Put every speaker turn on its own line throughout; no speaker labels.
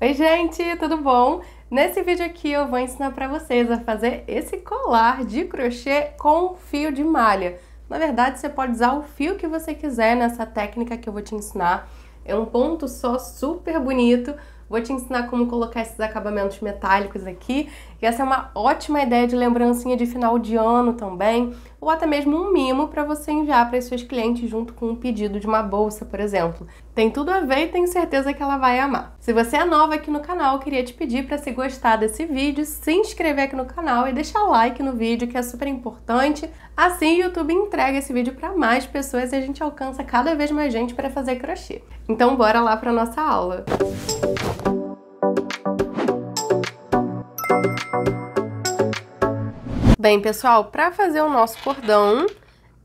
Oi gente, tudo bom? Nesse vídeo aqui eu vou ensinar para vocês a fazer esse colar de crochê com fio de malha. Na verdade você pode usar o fio que você quiser nessa técnica que eu vou te ensinar. É um ponto só super bonito. Vou te ensinar como colocar esses acabamentos metálicos aqui e essa é uma ótima ideia de lembrancinha de final de ano também, ou até mesmo um mimo para você enviar para seus clientes junto com um pedido de uma bolsa, por exemplo. Tem tudo a ver e tenho certeza que ela vai amar. Se você é nova aqui no canal, queria te pedir para se gostar desse vídeo, se inscrever aqui no canal e deixar like no vídeo, que é super importante. Assim o YouTube entrega esse vídeo para mais pessoas e a gente alcança cada vez mais gente para fazer crochê. Então bora lá para nossa aula. Música Bem, pessoal, para fazer o nosso cordão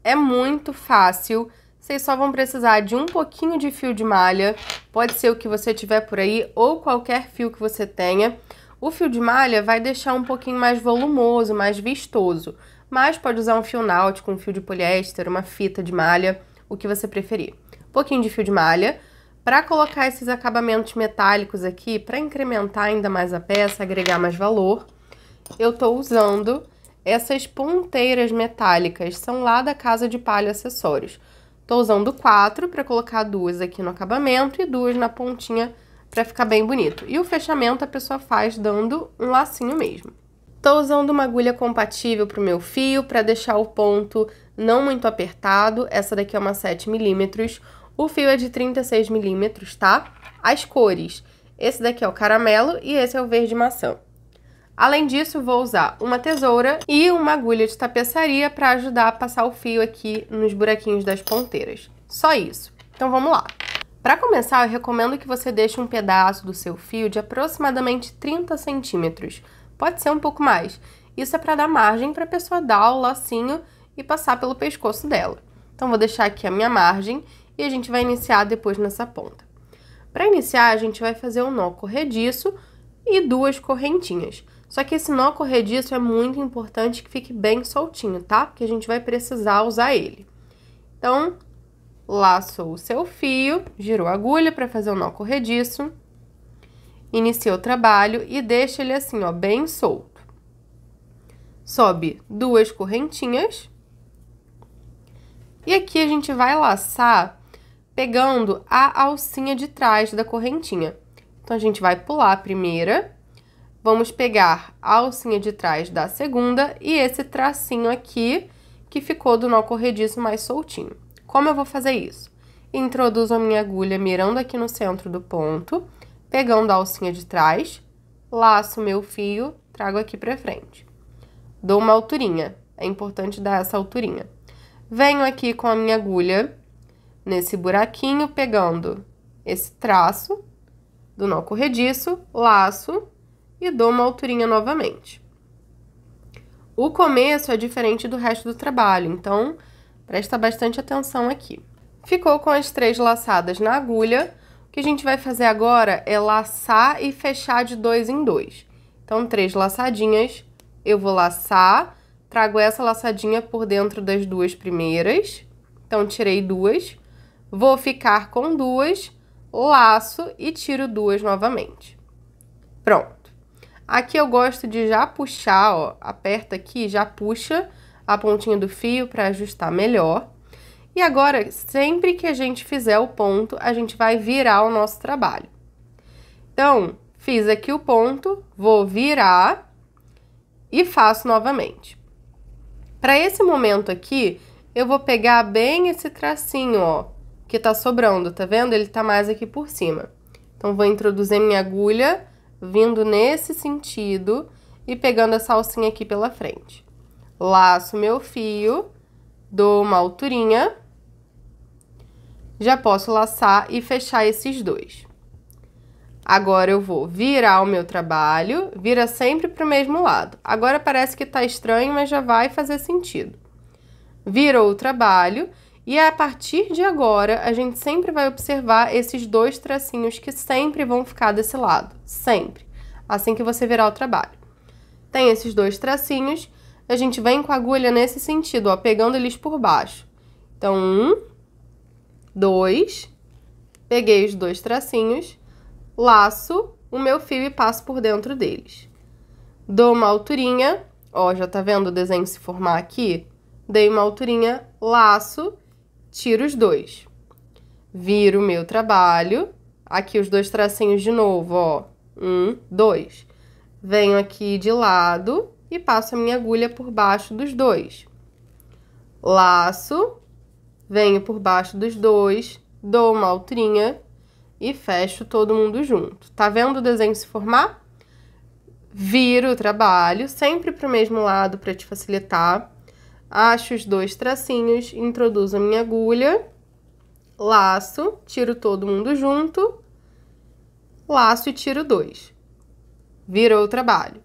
é muito fácil. Vocês só vão precisar de um pouquinho de fio de malha, pode ser o que você tiver por aí ou qualquer fio que você tenha. O fio de malha vai deixar um pouquinho mais volumoso, mais vistoso, mas pode usar um fio náutico, um fio de poliéster, uma fita de malha, o que você preferir. Um pouquinho de fio de malha, para colocar esses acabamentos metálicos aqui, para incrementar ainda mais a peça, agregar mais valor, eu estou usando essas ponteiras metálicas são lá da Casa de Palha Acessórios. Tô usando quatro para colocar duas aqui no acabamento e duas na pontinha para ficar bem bonito. E o fechamento a pessoa faz dando um lacinho mesmo. Tô usando uma agulha compatível para o meu fio para deixar o ponto não muito apertado. Essa daqui é uma 7 milímetros. O fio é de 36 milímetros, tá? As cores. Esse daqui é o caramelo e esse é o verde maçã. Além disso, vou usar uma tesoura e uma agulha de tapeçaria para ajudar a passar o fio aqui nos buraquinhos das ponteiras. Só isso. Então vamos lá. Para começar, eu recomendo que você deixe um pedaço do seu fio de aproximadamente 30 centímetros. Pode ser um pouco mais. Isso é para dar margem para a pessoa dar o lacinho e passar pelo pescoço dela. Então vou deixar aqui a minha margem e a gente vai iniciar depois nessa ponta. Para iniciar, a gente vai fazer um nó corrediço e duas correntinhas. Só que esse nó corrediço é muito importante que fique bem soltinho, tá? Porque a gente vai precisar usar ele. Então, laçou o seu fio, girou a agulha para fazer o nó corrediço, iniciou o trabalho e deixa ele assim, ó, bem solto. Sobe duas correntinhas. E aqui a gente vai laçar pegando a alcinha de trás da correntinha. Então, a gente vai pular a primeira Vamos pegar a alcinha de trás da segunda e esse tracinho aqui, que ficou do nó corrediço mais soltinho. Como eu vou fazer isso? Introduzo a minha agulha mirando aqui no centro do ponto, pegando a alcinha de trás, laço meu fio, trago aqui para frente. Dou uma alturinha, é importante dar essa alturinha. Venho aqui com a minha agulha nesse buraquinho, pegando esse traço do nó corrediço, laço, e dou uma alturinha novamente. O começo é diferente do resto do trabalho, então presta bastante atenção aqui. Ficou com as três laçadas na agulha. O que a gente vai fazer agora é laçar e fechar de dois em dois. Então, três laçadinhas, eu vou laçar, trago essa laçadinha por dentro das duas primeiras. Então, tirei duas, vou ficar com duas, laço e tiro duas novamente. Pronto. Aqui eu gosto de já puxar, ó, aperta aqui, já puxa a pontinha do fio para ajustar melhor. E agora, sempre que a gente fizer o ponto, a gente vai virar o nosso trabalho. Então, fiz aqui o ponto, vou virar e faço novamente. Para esse momento aqui, eu vou pegar bem esse tracinho, ó, que tá sobrando, tá vendo? Ele tá mais aqui por cima. Então, vou introduzir minha agulha vindo nesse sentido e pegando essa alcinha aqui pela frente. Laço meu fio, dou uma alturinha, já posso laçar e fechar esses dois. Agora eu vou virar o meu trabalho, vira sempre para o mesmo lado. Agora parece que está estranho, mas já vai fazer sentido. Virou o trabalho e a partir de agora, a gente sempre vai observar esses dois tracinhos que sempre vão ficar desse lado, sempre, assim que você virar o trabalho. Tem esses dois tracinhos, a gente vem com a agulha nesse sentido, ó, pegando eles por baixo. Então, um, dois, peguei os dois tracinhos, laço o meu fio e passo por dentro deles. Dou uma alturinha, ó, já tá vendo o desenho se formar aqui? Dei uma alturinha, laço tiro os dois. Viro o meu trabalho. Aqui os dois tracinhos de novo, ó. Um, dois. Venho aqui de lado e passo a minha agulha por baixo dos dois. Laço, venho por baixo dos dois, dou uma altrinha e fecho todo mundo junto. Tá vendo o desenho se formar? Viro o trabalho, sempre para o mesmo lado para te facilitar Acho os dois tracinhos, introduzo a minha agulha, laço, tiro todo mundo junto, laço e tiro dois. Virou o trabalho.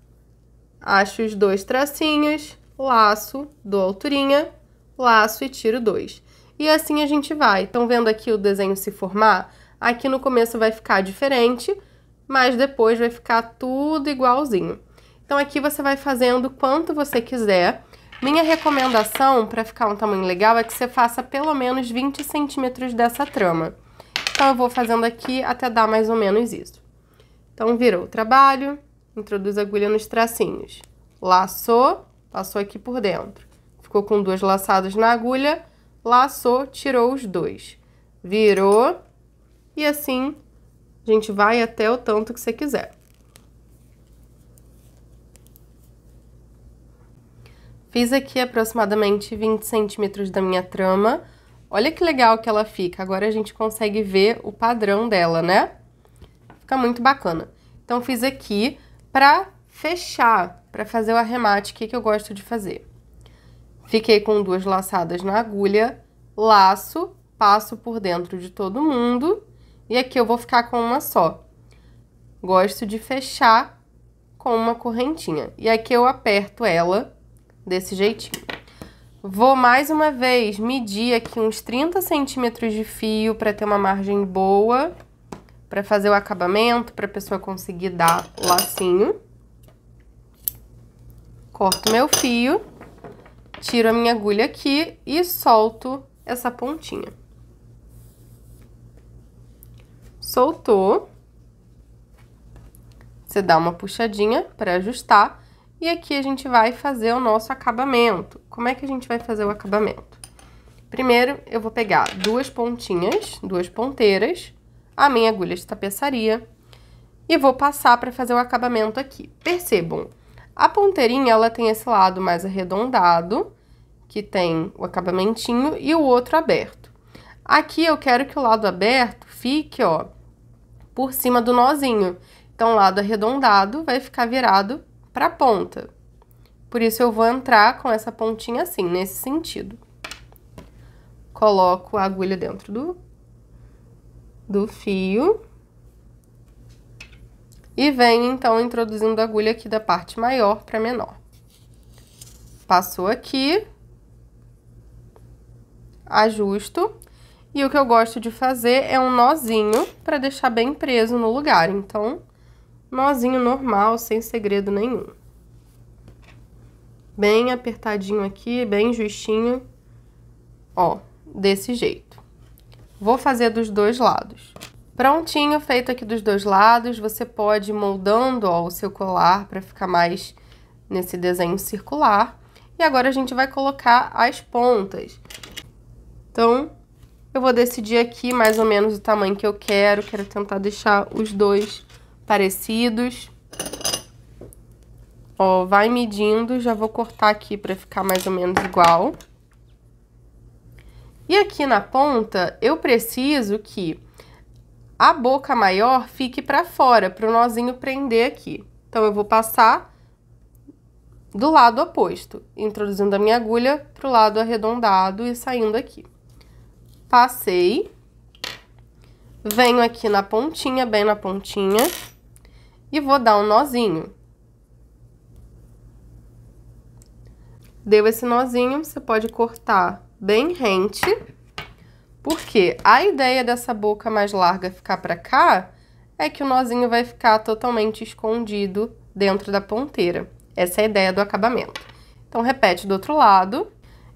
Acho os dois tracinhos, laço, dou alturinha, laço e tiro dois. E assim a gente vai. Estão vendo aqui o desenho se formar? Aqui no começo vai ficar diferente, mas depois vai ficar tudo igualzinho. Então aqui você vai fazendo quanto você quiser minha recomendação para ficar um tamanho legal é que você faça pelo menos 20 centímetros dessa trama. Então eu vou fazendo aqui até dar mais ou menos isso. Então virou o trabalho, introduz a agulha nos tracinhos, laçou, passou aqui por dentro. Ficou com duas laçadas na agulha, laçou, tirou os dois. Virou e assim a gente vai até o tanto que você quiser. Fiz aqui aproximadamente 20 centímetros da minha trama. Olha que legal que ela fica. Agora a gente consegue ver o padrão dela, né? Fica muito bacana. Então, fiz aqui pra fechar, pra fazer o arremate, que, é que eu gosto de fazer. Fiquei com duas laçadas na agulha, laço, passo por dentro de todo mundo. E aqui eu vou ficar com uma só. Gosto de fechar com uma correntinha. E aqui eu aperto ela desse jeitinho. Vou mais uma vez medir aqui uns 30 centímetros de fio para ter uma margem boa, para fazer o acabamento, para a pessoa conseguir dar o lacinho. Corto meu fio, tiro a minha agulha aqui e solto essa pontinha. Soltou. Você dá uma puxadinha para ajustar e aqui a gente vai fazer o nosso acabamento. Como é que a gente vai fazer o acabamento? Primeiro, eu vou pegar duas pontinhas, duas ponteiras, a minha agulha de tapeçaria e vou passar para fazer o acabamento aqui. Percebam, a ponteirinha ela tem esse lado mais arredondado, que tem o acabamentinho, e o outro aberto. Aqui eu quero que o lado aberto fique, ó, por cima do nozinho. Então, o lado arredondado vai ficar virado para a ponta. Por isso, eu vou entrar com essa pontinha assim, nesse sentido. Coloco a agulha dentro do, do fio. E venho, então, introduzindo a agulha aqui da parte maior para menor. Passou aqui. Ajusto. E o que eu gosto de fazer é um nozinho para deixar bem preso no lugar. Então, Nozinho normal, sem segredo nenhum. Bem apertadinho aqui, bem justinho. Ó, desse jeito. Vou fazer dos dois lados. Prontinho, feito aqui dos dois lados, você pode ir moldando ó, o seu colar para ficar mais nesse desenho circular. E agora a gente vai colocar as pontas. Então, eu vou decidir aqui mais ou menos o tamanho que eu quero, quero tentar deixar os dois parecidos. Ó, vai medindo, já vou cortar aqui para ficar mais ou menos igual. E aqui na ponta, eu preciso que a boca maior fique para fora, para o nozinho prender aqui. Então, eu vou passar do lado oposto, introduzindo a minha agulha para o lado arredondado e saindo aqui. Passei. Venho aqui na pontinha, bem na pontinha e vou dar um nozinho. Deu esse nozinho, você pode cortar bem rente, porque a ideia dessa boca mais larga ficar para cá é que o nozinho vai ficar totalmente escondido dentro da ponteira. Essa é a ideia do acabamento. Então, repete do outro lado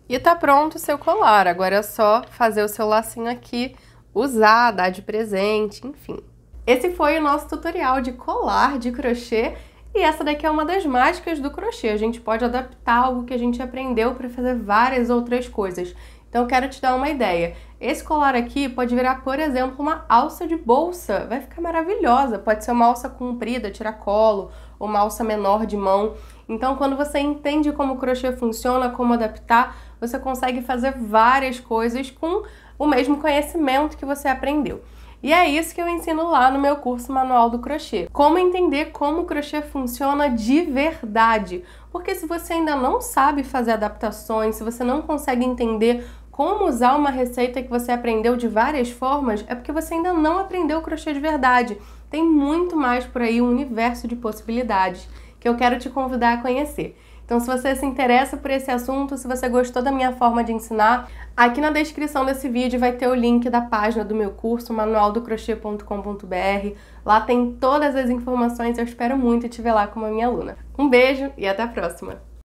e tá pronto o seu colar. Agora é só fazer o seu lacinho aqui, usar, dar de presente, enfim. Esse foi o nosso tutorial de colar de crochê e essa daqui é uma das mágicas do crochê. A gente pode adaptar algo que a gente aprendeu para fazer várias outras coisas. Então eu quero te dar uma ideia. Esse colar aqui pode virar, por exemplo, uma alça de bolsa. Vai ficar maravilhosa. Pode ser uma alça comprida, tiracolo, ou uma alça menor de mão. Então quando você entende como o crochê funciona, como adaptar, você consegue fazer várias coisas com o mesmo conhecimento que você aprendeu. E é isso que eu ensino lá no meu curso Manual do Crochê. Como entender como o crochê funciona de verdade. Porque se você ainda não sabe fazer adaptações, se você não consegue entender como usar uma receita que você aprendeu de várias formas, é porque você ainda não aprendeu o crochê de verdade. Tem muito mais por aí, um universo de possibilidades que eu quero te convidar a conhecer. Então, se você se interessa por esse assunto, se você gostou da minha forma de ensinar, aqui na descrição desse vídeo vai ter o link da página do meu curso, manualdocrochê.com.br. Lá tem todas as informações. Eu espero muito te ver lá como minha aluna. Um beijo e até a próxima!